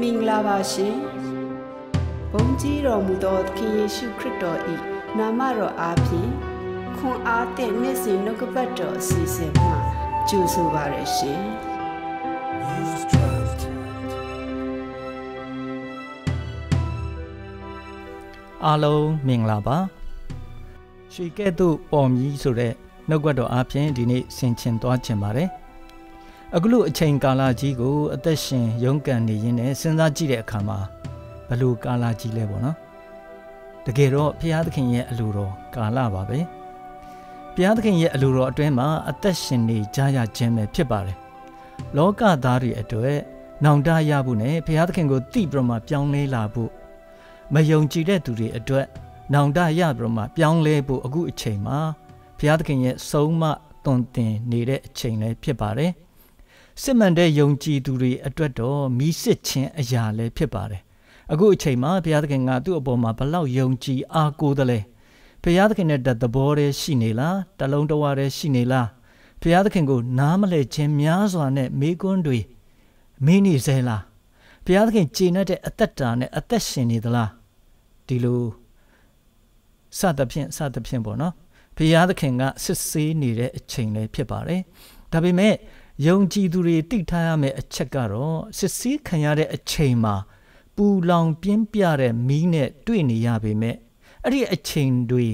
မင်္ဂလာပါရှင်ဘုန်းကြီးတော်မူသောသခင်ယေရှုခရစ်တော်၏နာမတော်အားဖြင့်ခွန်အားသည့်နေ့စဉ်နှုတ်ကပတ်တော်အစီအစဉ်မှာကြိုဆိုပါရရှင်အားလုံးမင်္ဂလာပါရွှေကဲ့သို့ပေါ်မြည်ဆိုတဲ့နှုတ်ကပတ်တော်အားဖြင့်ဒီနေ့ဆင်ခြင်သွားခြင်းပါတယ်အခုလိုအချိန်ကာလကြီးကို အသက်ရှင်ရုန်းကန်နေရင်းနဲ့စဉ်းစားကြည့်တဲ့အခါမှာဘလို့ကာလကြီးလဲပေါ့နော်တကယ်တော့ဘုရားသခင်ရဲ့အလိုတော်ကာလပါပဲဘုရားသခင်ရဲ့အလိုတော်အတွင်းမှာအသက်ရှင်နေ ကြရခြင်းပဲဖြစ်ပါတယ်လောကသားတွေအတွက်နောင်တရဖို့နဲ့ဘုရားသခင်ကိုတိပြမပြောင်းလဲလာဖို့မယုံကြည်တဲ့သူတွေအတွက်နောင်တရပြမပြောင်းလဲဖို့အခုအချိန်မှာဘုရားသခင်ရဲ့ဆုံးမတွင်တင်နေတဲ့အချိန်လည်းဖြစ်ပါတယ်။စစ်မှန်တဲ့ယုံကြည်သူတွေအတွက်တော့မိစစ်ချင်းအရာလည်းဖြစ်ပါတယ်အခုအချိန်မှာဘုရားသခင်ကသူ့အပေါ်မှာဘလောက်ယုံကြည်အားကိုးတယ်လဲဘုရားသခင်နဲ့တဘောတည်းရှိနေလားတလုံးတဝတည်းရှိနေလားဘုရားသခင်ကိုနားမလဲခြင်းများစွာနဲ့မေးခွန်းတွေမေးနေစေလားဘုရားသခင်ကျေနပ်တဲ့အသက်တာနဲ့အသက်ရှင်နေသလားဒီလိုစသဖြင့်စသဖြင့်ပေါ့နော်ဘုရားသခင်ကစစ်ဆေးနေတဲ့အချိန်လည်းဖြစ်ပါတယ်ဒါပေမဲ့ယုံကြည်သူတွေတိထားရမယ့်အချက်ကတော့စစ်ဆေးခံရတဲ့အချိန်မှာပူလောင်ပြင်းပြတဲ့မီးနဲ့တွေ့နေရပေမဲ့အဲ့ဒီအချိန်တွေ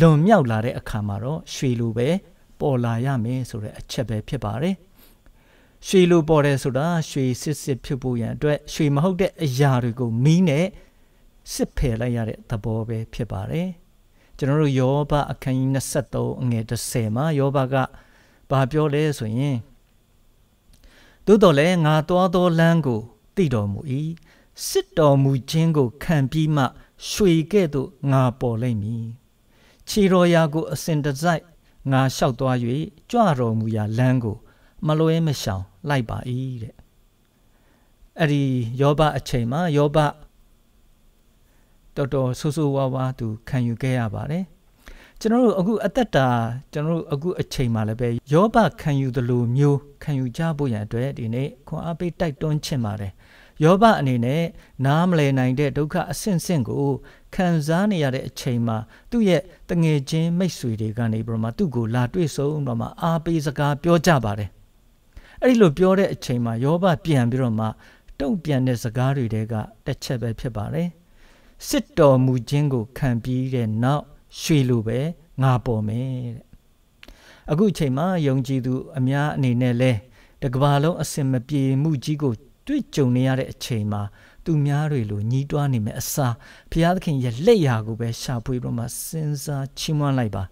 လွန်မြောက်လာတဲ့အခါမှာတော့ရွှေလိုပဲပေါ်လာရမယ်ဆိုတဲ့အချက်ပဲဖြစ်ပါတယ်။ရွှေလိုပေါ်တယ်ဆိုတာရွှေစစ်စစ်ဖြစ်ဖို့ရန်အတွက်ရွှေမဟုတ်တဲ့အရာတွေကိုမီးနဲ့စစ်ဖယ်လိုက်ရတဲ့သဘောပဲဖြစ်ပါတယ်။ကျွန်တော်တို့ယောဘအခန်းကြီး23အငယ်30မှာယောဘကဘာပြောလဲဆိုရင်သို့တော်လည်းငါသွားသောလမ်းကိုသိတော်မူ၏စစ်တော်မူခြင်းကိုခံပြီးမှရွှေကဲ့သို့ငါပေါ်လိမ့်မည်ခြေတော်ရာကိုအစဉ်တစိုက်ငါလျှောက်သွား၍ကြွတော်မူရာလမ်းကိုမလွဲမရှောင်လိုက်ပါ၏တဲ့အဲ့ဒီယောဘအချိန်မှာယောဘတော်တော်ဆိုးဆိုးဝါးဝါသူခံယူခဲ့ရပါတယ်ကျွန်တော်တို့အခုအသက်တာကျွန်တော်တို့အခုအချိန်မှလည်းပဲယောဘခံယူသလိုမျိုးခံယူကြဖို့ရန်အတွက်ဒီနေ့ခွန်အားပေးတိုက်တွန်းချင်ပါတယ်ယောဘအနေနဲ့နားမလည်နိုင်တဲ့ဒုက္ခအဆင့်ဆင့်ကို ခံစားနေရတဲ့အချိန်မှာသူ့ရဲ့တငယ်ချင်းမိတ်ဆွေတွေကနေပြီးတော့မှသူ့ကိုလာတွေ့ဆုံတော့မှအားပေးစကားပြောကြပါတယ်အဲ့ဒီလိုပြောတဲ့အချိန်မှာယောဘပြန်ပြီးတော့မှတုံ့ပြန်တဲ့စကားတွေတဲကတစ်ချက်ပဲဖြစ်ပါတယ်စစ်တော်မူခြင်းကို ခံပြီးတဲ့နောက်ရွှေလိုပဲငါပေါ်မယ်တဲ့အခုအချိန်မှာယုံကြည်သူအများအနေနဲ့လဲတကဘာလုံးအစင်မပြေမှုကြီးကို တွေ့ကြုံနေရတဲ့အချိန်မှာ သူများတွေလိုညီးတွားနေမယ်အစားဘုရားသခင်ရဲ့လက်ရာကိုပဲရှာဖွေပြီးမှစဉ်းစားချီးမွမ်းလိုက်ပါ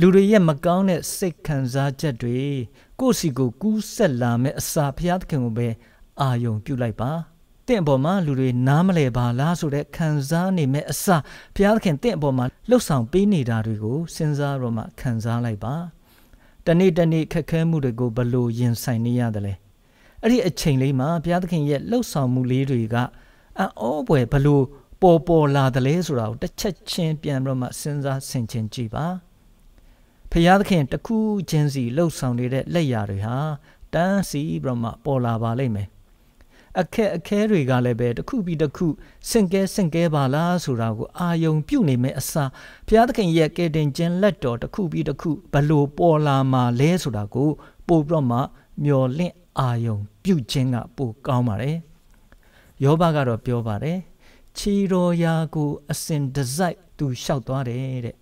လူတွေရဲ့မကောင်းတဲ့စိတ်ခံစားချက်တွေကိုယ့်စီကိုကူးဆက်လာမဲ့အစာဘုရားသခင်ကိုပဲအာယုံပြုလိုက်ပါတင့်အပေါ်မှာလူတွေနားမလဲပါလားဆိုတဲ့ခံစားနေမဲ့အစဘုရားသခင်တင့်အပေါ်မှာလှုပ်ဆောင်ပေးနေတာတွေကိုစဉ်းစားတော့မှခံစားလိုက်ပါတနေ့တနေ့ခက်ခဲမှုတွေကိုဘလို့ရင်ဆိုင်နေရတယ်လဲအဲ့ဒီအချိန်လေးမှာဘုရားသခင်ရဲ့လှုပ်ဆောင်မှုလေးတွေကအံ့ဩဖွယ်ဘလို့ပေါ်ပေါ်လာတယ်လဲဆိုတာကိုတစ်ချက်ချင်းပြန်ပြီးတော့မှစဉ်းစားဆင်ခြင်ကြည့်ပါဖျားသခင်တခုချင်းစီလှုပ်ဆောင်နေတဲ့လက်ရာတွေဟာတန်းစီပြီးတော့မှပေါ်လာပါလိမ့်မယ်အခက်အခဲတွေကလည်းပဲတစ်ခုပြီးတစ်ခု စင်ကဲစင်ကဲပါလားဆိုတာကိုအာယုံပြုနေမဲ့အစားဘုရားသခင်ရဲ့ကယ်တင်ခြင်းလက်တော်တစ်ခုပြီးတစ်ခုဘလို့ပေါ်လာမှာလဲဆိုတာကိုပို့ပြီးတော့မှမျော်လင့်အာယုံ ပြုခြင်းကပိုကောင်းပါတယ်ယောဘကတော့ပြောပါတယ်ခြေတော်ရာကိုအစဉ်တစိုက်သူလျှောက်သွားတယ်တဲ့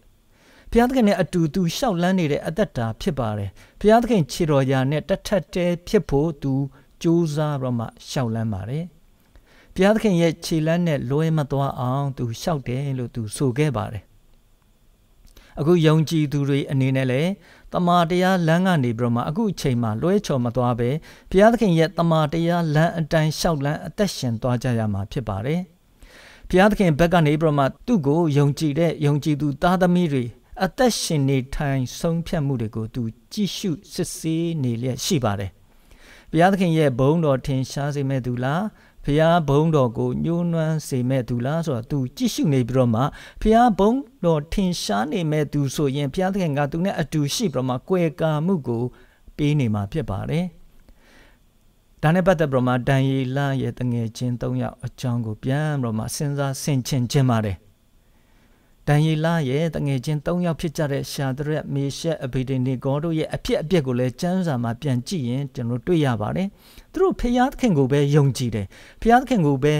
ဘုရားသခင်နဲ့အတူသူလျှောက်လန်းနေတဲ့အသက်တာဖြစ်ပါတယ်ဘုရားသခင်ခြေတော်ရာနဲ့တထက်တဲဖြစ်ဖို့သူကြိုးစားပြီးတော့မှရှောက်လန်းပါတယ်။ဘုရားသခင်ရဲ့ခြေလမ်းနဲ့လွဲမသွားအောင်သူရှောက်တယ်လို့သူဆိုခဲ့ပါတယ်။အခုယုံကြည်သူတွေအနေနဲ့လည်းတမာတရားလမ်းကနေပြီးတော့မှအခုအချိန်မှလွဲချော်မသွားပဲဘုရားသခင်ရဲ့တမာတရားလမ်းအတိုင်းရှောက်လန်းအသက်ရှင်သွားကြရမှာဖြစ်ပါတယ်။ဘုရားသခင်ဘက်ကနေပြမသူ့ကိုယုံကြည်တဲ့ယုံကြည်သူသားသမီးတွေအသက်ရှင်နေထိုင်ဆုံးဖြတ်မှုတွေကိုသူကြည့်ရှုစစ်ဆေးနေလျက်ရှိပါတယ်ဘုရားသခင်ရဲ့ဘုန်းတော်ထင်ရှားစေမဲ့သူလားဖျားဘုံတော်ကိုညှိုးနှွမ်းစေမဲ့သူလားဆိုတော့ तू ကြည့်ရှုနေပြီးတော့မှဖျားဘုံတော်ထင်ရှားနေမဲ့သူဆိုရင်ဘုရားသခင်က तू နဲ့အတူရှိပြီးတော့မှကွယ်ကာမှုကိုပေးနေမှာ ဖြစ်ပါတယ်။ဒါနဲ့ပတ်သက်ပြီးတော့မှဒံယေလရဲ့တငယ်ချင်း၃ယောက်အကြောင်းကိုပြန်ပြီးတော့မှစဉ်းစားဆင်ခြင်ခြင်းပါတယ်။ဒန်ယေလရဲ့တငယ်ချင်း၃ယောက်ဖြစ်ကြတဲ့ရှာဒရက်မေရှက်အဘေဒနေဂေါတို့ရဲ့အဖြစ်အပျက်ကိုလည်းကျမ်းစာမှာပြန်ကြည့်ရင်ကျွန်တော်တွေ့ရပါတယ်သူတို့ဖျားသခင်ကိုပဲယုံကြည်တယ်ဖျားသခင်ကိုပဲ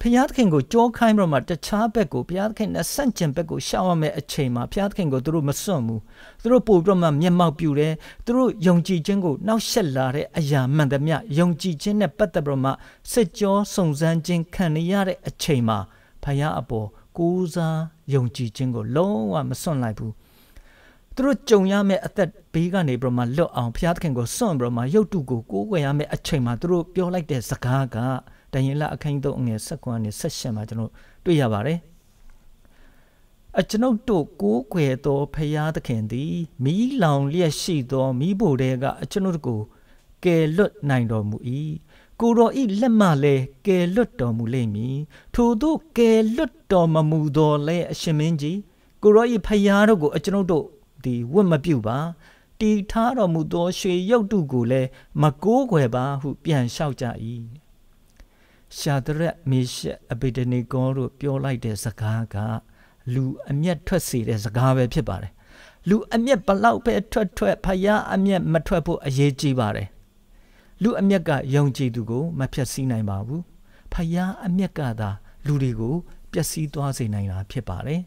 ဖျားသခင်ကိုကြောခိုင်းပြီးတော့မှတခြားဘက်ကိုဖျားသခင်နဲ့ဆန့်ကျင်ဘက်ကိုရှောင်ရမယ့်အချိန်မှာဖျားသခင်ကိုသူတို့မစွန့်ဘူးသူတို့ပို့ပြီးတော့မှမျက်မှောက်ပြူတယ်သူတို့ယုံကြည်ခြင်းကိုနှောက်ယှက်လာတဲ့အရာမှန်သမျှယုံကြည်ခြင်းနဲ့ပတ်သက်ပြီးတော့မှစစ်ကြောစုံစမ်းခြင်းခံရတဲ့အချိန်မှာဖျားအပေါ်ကိုးစားယုံကြည်ခြင်းကို လုံးဝမစွန့်လိုက်ဘူးသူတို့ကြုံရမယ့်အသက်ဘေးကနေပြမလွတ်အောင်ဘုရားသခင်ကိုစွန့်ပြမရုပ်တုကိုကိုးကွယ်ရမယ့်အချိန်မှာသူတို့ပြောလိုက်တဲ့စကားကဒံယေလအခန်းကြီး3အငယ်19နဲ့18မှာကျွန်တော်တွေ့ရပါတယ်အကျွန်ုပ်တို့ကိုးကွယ်သောဘုရားသခင်သည်မိလောင်လျက်ရှိသောမိဖို့တဲကအကျွန်ုပ်တို့ကိုကယ်လွတ်နိုင်တော်မူ၏ကိုတော်ဤလက်မှလည်းကယ်လွတ်တော်မူလိမ့်မည်ထို့သောကယ်လွတ်တော်မမူတော်လဲအရှင်မင်းကြီးကိုတော်ဤဖယားတို့ကိုအကျွန်ုပ်တို့ဒီဝတ်မပြုပါတီထားတော်မူသောရွှေရုပ်တုကိုလည်းမကိုးကွယ်ပါဟုပြန်လျှောက်ကြ၏ရှာဒရက်မေရှက်အဘေဒနေကောတို့ပြောလိုက်တဲ့စကားကလူအမျက်ထွက်စေတဲ့စကားပဲဖြစ်ပါတယ်လူအမျက်ဘလောက်ပဲထွက်ထွက်ဖယားအမျက်မထွက်ဖို့အရေးကြီးပါတယ်လူအမျက်ကယုံကြည်သူကိုမဖျက်ဆီးနိုင်ပါဘူးဖယားအမျက်ကသာ လူတွေကိုပျက်စီးသွားစေနိုင်တာဖြစ်ပါတယ်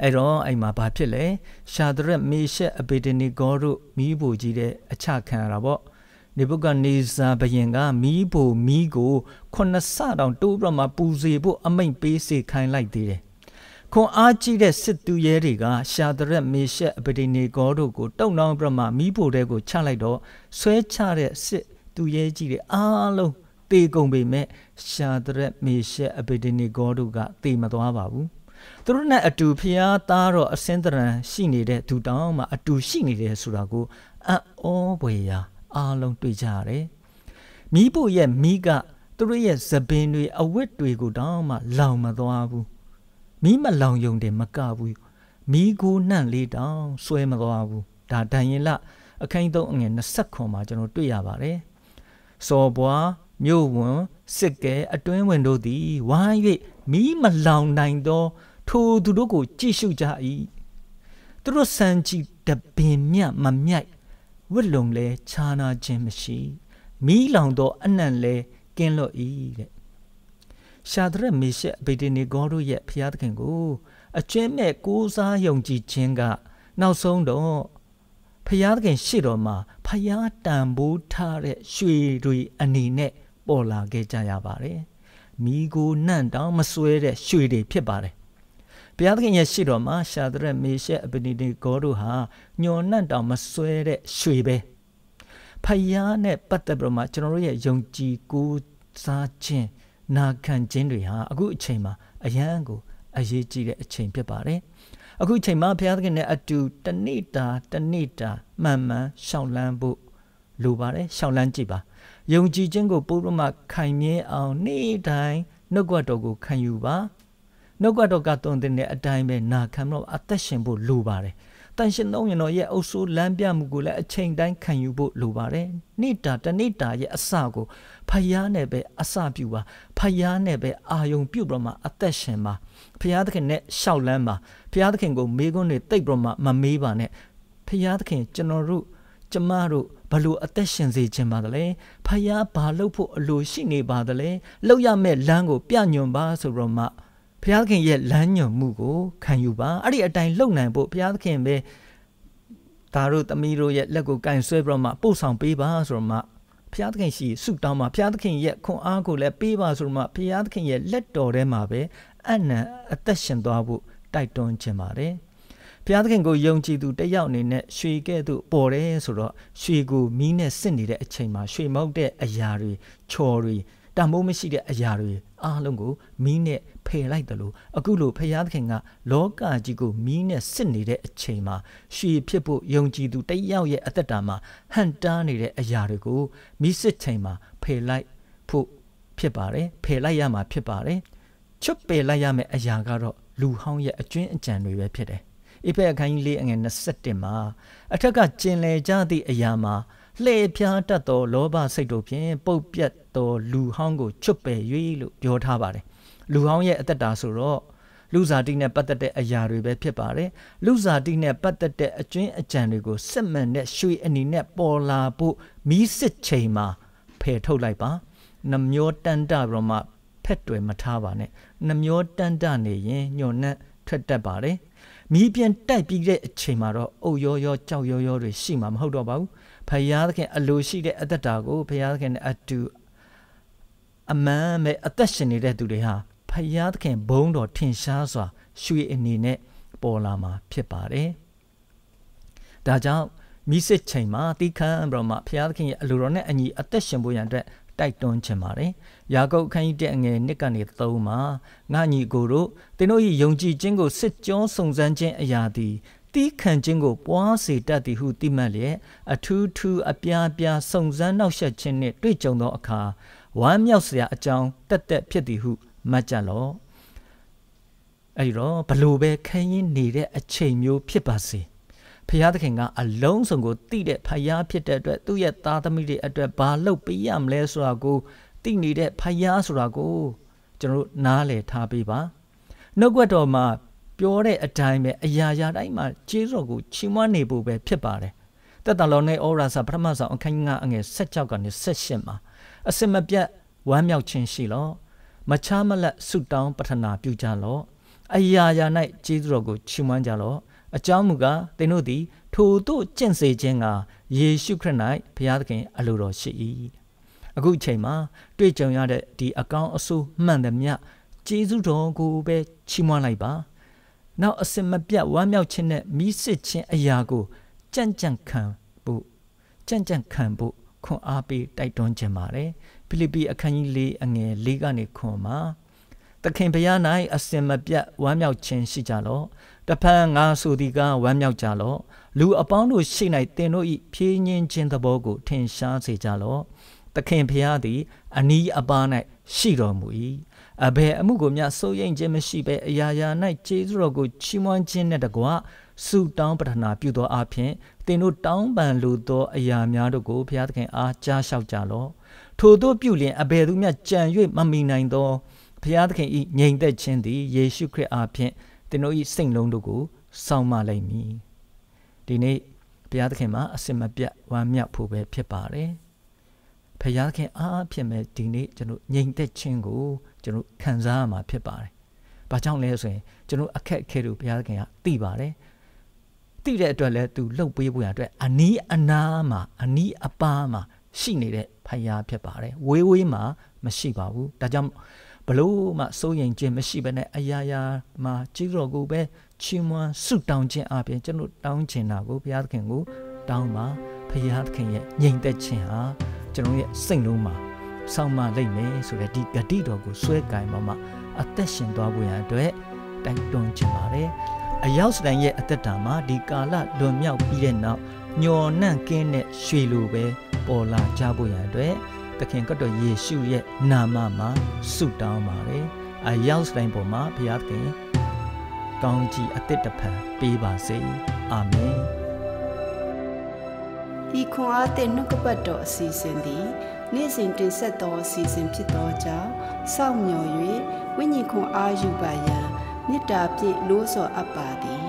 အဲ့တော့အဲ့မှာဘာဖြစ်လဲရှာဒရက်မေရှက်အဘေဒနီဂောတို့မိဘကြီးတဲ့အချခံရတာပေါ့နေဘုကနေဇာဘယင်ကမိဘမိကိုခုနှစ်ဆတောင် တိုးပြမပူစေဖို့အမိန့်ပေးစေခိုင်းလိုက်သေးတယ်ခွန်အားကြီးတဲ့စစ်သူရဲတွေကရှာဒရက်မေရှက်အပဒိနေဂေါတို့ကိုတုံနှောင်းပြမမီးဖိုတဲကိုချလိုက်တော့ဆွဲချတဲ့စစ်သူရဲကြီးတွေအားလုံးတေကုန်ပေမဲ့ရှာဒရက်မေရှက်အပဒိနေဂေါတို့ကတေမသွားပါဘူးသူတို့နဲ့အတူဖျားသားတော့အစင်းတရံရှိနေတဲ့ဒူတောင်းမှာအတူရှိနေတယ်ဆိုတာကိုအံ့ဩဖွယ်ရာအားလုံးတွေ့ကြရတယ်မိဖို့ရဲ့မိကသူတို့ရဲ့သပင်တွေအဝတ်တွေကိုတောင်းမှလောင်မသွားဘူးမီးမလောင်ယုံတယ်မကဘူးမီးကိုနှံ့လေးတောင်ဆွဲမသွားဘူးဒါဒန်ရင်လအခိုင်သုံးအငယ်29မှာကျွန်တော်တွေ့ရပါတယ်စော်ပွားမြို့ဝန်စစ်ကဲအတွင်းဝင်တို့သည်ဝိုင်း၍မီးမလောင်နိုင်သောထိုသူတို့ကိုကြိရှုကြ၏သူတို့စံကြည်တပင်မြတ်မမြိုက်ဝတ်လုံလဲခြားနာခြင်းမရှိမီးလောင်သောအနှံ့လဲကင်းလွတ်၏တဲ့ရှာဒရက်မေရှက်ဗေဒနေဂေါတို့ရဲ့ဖျားသခင်ကိုအကျွင့်မဲ့ကိုးစားယုံကြည်ခြင်းကနောက်ဆုံးတော့ဖျားသခင်ရှေ့တော်မှာဖျားတန်ဖိုးထားတဲ့ရွှေတွေအနေနဲ့ပေါ်လာခဲ့ကြရပါတယ်။မိကိုနှံ့တောင်းမဆွဲတဲ့ရွှေတွေဖြစ်ပါတယ်။ဘုရားသခင်ရဲ့ရှေ့တော်မှာရှာဒရက်မေရှက်အဗနီဒီဂေါတို့ဟာညှော်နှံ့တောင်မဆွဲတဲ့ရွှေပဲဖယားနဲ့ပတ်သက်ပြီးတော့မှကျွန်တော်တို့ရဲ့ယုံကြည်ကိုးစားခြင်းနာခံခြင်းတွေဟာအခုအချိန်မှာ အရန်ကို အရေးကြီးတဲ့အချိန်ဖြစ်ပါတယ်။အခုအချိန်မှာဘုရားသခင်နဲ့အတူတနေ့တာတနေ့တာမှန်မှန်ရှောင်လန်းဖို့လိုပါတယ်ရှောင်လန်းကြည့်ပါ။ယုံကြည်ခြင်းကိုပို့ရမခိုင်မြဲအောင်နေ့တိုင်းနှုတ်ကတော်ကို ခံယူပါ။နှုတ်ကတော်ကတုံတင်တဲ့အတိုင်းပဲနာခံလို့အသက်ရှင်ဖို့လိုပါတယ်။တန်ရှင်သုံးရင်တော်ရဲ့အုပ်စိုးလမ်းပြမှုကိုလည်းအချိန်တိုင်းခံယူဖို့လိုပါတယ်။နေ့တာတနေ့တာရဲ့အစကိုဖယားနဲ့ပဲအစပြုပါ။ဖယားနဲ့ပဲအာယုံပြုပြီးမှအသက်ရှင်ပါ။ဖယားသခင်နဲ့ရှောက်လန်းပါ။ဖယားသခင်ကိုမေးခွန်းတွေတိတ်ပြီးမှမမေးပါနဲ့။ဖယားသခင်ကျွန်တော်တို့ကျမတို့ဘလို့အသက်ရှင်စေခြင်းပါတလဲဖယားဘာလို့ဖို့အလိုရှိနေပါတလဲလောက်ရမဲ့လမ်းကိုပြညွန်ပါဆိုတော့မှဘုရားသခင်ရဲ့လမ်းညွန်မှုကိုခံယူပါအဲ့ဒီအတိုင်းလုပ်နိုင်ဖို့ဘုရားသခင်ပဲဒါတို့သမီးတို့ရဲ့လက်ကိုကင်ဆွဲပြီးတော့မှပို့ဆောင်ပေးပါဆိုတော့မှဘုရားသခင်ရှိဆုတောင်းပါဘုရားသခင်ရဲ့ခွန်အားကိုလည်းပေးပါဆိုတော့မှဘုရားသခင်ရဲ့လက်တော်ထဲမှာပဲအနံအသက်ရှင်သွားဖို့တိုက်တွန်းခြင်းပါတယ်ဘုရားသခင်ကိုယုံကြည်သူတယောက်အနေနဲ့ရွှေကဲ့သို့ပေါ်တယ်ဆိုတော့ရွှေကိုမီးနဲ့စစ်နေတဲ့အချိန်မှာရွှေမောက်တဲ့အရာတွေချော်တွေတန်ဖိုးမရှိတဲ့အရာတွေအားလုံးကိုမီးနဲ့ဖယ်လိုက်တယ်လို့အခုလိုဖရာသခင်က လောကကြီးကိုမီးနဲ့စစ်နေတဲ့အချိန်မှာရွှေဖြစ်ဖို့ယုံကြည်သူတယောက်ရဲ့အသက်တာမှာဟန်တားနေတဲ့အရာတွေကိုမီးစစ်ချိန်မှာဖယ်လိုက်ဖို့ဖြစ်ပါတယ်ဖယ်လိုက်ရမှာဖြစ်ပါတယ်ချွတ်ပယ်လိုက်ရမယ့်အရာကတော့လူဟောင်းရဲ့အကျွင်းအကြံတွေပဲဖြစ်တယ်။အဖက်အခန်းကြီး၄အငယ်27မှာအထက်ကကျင်လည်ကြသည့်အရာမှာလှည့်ဖြားတတ်သောလောဘစိတ်တို့ဖြင့်ပုတ်ပြတ်သောလူဟောင်းကိုချွတ်ပယ်၍လို့ပြောထားပါတယ်လူဟောင်းရဲ့အတ္တဆိုတော့လူဇာတိနဲ့ပတ်သက်တဲ့အရာတွေပဲဖြစ်ပါတယ်လူဇာတိနဲ့ပတ်သက်တဲ့အကျဉ်းအကြံတွေကိုစစ်မှန်တဲ့ရွှေအနေနဲ့ပေါ်လာဖို့မီးစစ်ချိန်မှာဖယ်ထုတ်လိုက်ပါနှမျောတန်တပြီးတော့မှဖက်တွယ်မထားပါနဲ့နှမျောတန်တနေရင်ညွန်နဲ့ထွက်တတ်ပါတယ်မီးပြန်တိုက်ပြီးတဲ့အချိန်မှာတော့အုတ်ရောရောကြောက်ရောရောတွေရှိမှာမဟုတ်တော့ပါဘူးဖယားသခင်အလိုရှိတဲ့အသက်တာကိုဖယားသခင်နဲ့အတူအမှန်မဲ့အသက်ရှင်နေတဲ့သူတွေဟာဖယားသခင်ဘုန်းတော်ထင်ရှားစွာရွှေအနေနဲ့ပေါ်လာမှာ ဖြစ်ပါတယ်။ဒါကြောင့်မိစစ်ချိန်မှာတိခမ်းဘုရားမှာဖယားသခင်ရဲ့အလိုတော်နဲ့အညီအသက်ရှင်ဖို့ရန်အတွက်တိုက်တွန်းခြင်းပါတယ်။ယာကုပ်ခန်းကြီးတဲ့အငယ်နှစ်ကနေသုံးမှာငါညီကိုတို့သင်တို့၏ယုံကြည်ခြင်းကိုစစ်ကြောစုံစမ်းခြင်းအရာသည်တီးခံခြင်းကို ပွားစေတတ်သည်ဟုသိမှတ်လျက်အထူးထူးအပြားပြားစုံစမ်းနှောက်ယှက်ခြင်းနှင့်တွေ့ကြုံသောအခါဝမ်းမြောက်စရာအကြောင်းတက်တက်ဖြစ်သည်ဟုမှတ်ကြလော့အဲ့တော့ဘလို့ပဲခရင်နေတဲ့အချိန်မျိုးဖြစ်ပါစေဖရာသခင်ကအလုံးစုံကိုတိတဲ့ဖရာဖြစ်တဲ့အတွက် သူ့ရဲ့သားသမီးတွေအတွက်ဘာလုပ်ပေးရမလဲဆိုတာကိုတိနေတဲ့ဖရာဆိုတာကိုကျွန်တော်နားလည်ထားပေးပါနှုတ်ကပတ်တော်မှာပြောတဲ့အတိုင်းပဲအရာရာတိုင်းမှာကျေးဇူးကိုချီးမွမ်းနေဖို့ပဲဖြစ်ပါတယ်တက်တာလုံးနဲ့ဩရာစာပထမဆုံးအခန်းကြီးအငယ်16ကနေ18မှာအစစ်မပြတ်ဝမ်းမြောက်ခြင်းရှိလော့မချမလက်ဆုတောင်းပတနာပြုကြလော့အရာရာ၌ကျေးဇူးတော်ကိုချီးမွမ်းကြလော့အကြောင်းမူကားသင်တို့သည် ထိုတို့ကျင့်စေခြင်းကယေရှုခရစ်၌ဘုရားသခင် အလိုတော်ရှိ၏အခုအချိန်မှာတွေ့ကြုံရတဲ့ဒီအကောင်းအဆိုးမှန်သမျှကျေးဇူးတော်ကိုပဲချီးမွမ်းလိုက်ပါနောက်အစင်မပြတ်ဝမ်းမြောက်ခြင်းနဲ့မိစစ်ခြင်းအရာကိုကြံ့ကြံ့ခံဖို့ကြံ့ကြံ့ခံဖို့ခွန်အားပေးတိုက်တွန်းခြင်းပါတယ်ဖိလိပ္ပိအခန်းကြီး၄အငယ်၄ကနေခွန်မှာသခင်ဘုရား၌အစင်မပြတ်ဝမ်းမြောက်ခြင်းရှိကြလော့တဖန်ငါဆိုသည်ကဝမ်းမြောက်ကြလော့လူအပေါင်းတို့ရှိ၌သင်တို့၏ဖြည့်ညင်ခြင်းသဘောကိုထင်ရှားစေကြလော့သခင်ဘုရားသည် အနီးအပါး၌ရှိတော်မူ၏အဘယ်အမှုကိုမျှစိုးရိမ်ခြင်းမရှိဘဲအရာရာ၌ကျေးဇူးတော်ကိုချီးမွမ်းခြင်းနဲ့တကွဆုတောင်းပတနာပြုသောအဖြစ်သင်တို့တောင်းပန်လိုသောအရာများတို့ကိုဘုရားသခင်အားကြားလျှောက်ကြလော့ထို့သောပြုလျင်အဘယ်သူမျှကြံ၍မမိနိုင်သောဘုရားသခင်၏ငြိမ်သက်ခြင်းသည်ယေရှုခရစ်အားဖြင့်သင်တို့၏စိတ်လုံးတို့ကိုစောင့်မလိုက်မည်ဒီနေ့ဘုရားသခင်မှာအစင်မပြတ်ဝမ်းမြောက်ဖို့ပဲဖြစ်ပါတယ်ဘုရားသခင်အားဖြင့်ပဲဒီနေ့ကျွန်တော်ငြိမ်သက်ခြင်းကိုကျွန်တော်ခံစားရမှာဖြစ်ပါတယ်။ဘာကြောင့်လဲဆိုရင်ကျွန်တော်အခက်အခဲတို့ဘုရားသခင်ကသိပါတယ်။သိတဲ့အတွက်လည်းသူလှုပ်ပေးဖို့ရအတွက်အနီးအနားမှာအနီးအပါးမှာရှိနေတဲ့ဖယားဖြစ်ပါတယ်။ဝေးဝေးမှာမရှိပါဘူး။ဒါကြောင့်ဘလို့မှစိုးရိမ်ခြင်းမရှိဘဲနဲ့အရာရာမှာကြီးတော်ကိုပဲချီးမွမ်းဆုတောင်းခြင်းအပြင်ကျွန်တော်တောင်းချင်တာကိုဘုရားသခင်ကိုတောင်းပါဘုရားသခင်ရဲ့ငြိမ်သက်ခြင်းဟာကျွန်တော်ရဲ့စိတ်လုံးမှာဆောင်မလိမ့်မယ်ဆိုတဲ့ဒီဂတိတော်ကိုဆွဲကင်ပါမှ အသက်ရှင်သွားဖို့ရန်အတွက်တိုက်တွန်းချင်ပါတယ်။အယောက်စတိုင်းရဲ့အသက်တာမှာဒီကာလလွန်မြောက်ပြီးတဲ့နောက်ညော်နှံ့ကင်းတဲ့ရွှေလိုပဲပေါ်လာကြဖို့ရန်အတွက်သခင်ကတော်ယေရှုရဲ့နာမမှာဆုတောင်းပါတယ်။အယောက်စတိုင်းပေါ်မှာဘုရားသခင်ကောင်းကြီးအသက်တဖန်ပေးပါစေ။အာမင်။ဒီခွန်အားတဲ့နှုတ်ကပတ်တော်အစီအစဉ်သည်နေ့စဉ်တင်ဆက်သောအစီအစဉ်ဖြစ်သောကြောင့်စောင့်မျှော်၍ဝိညာဉ်ခွန်အားယူပါရန်မေတ္တာဖြင့်လို့ဆော်အပ်ပါသည်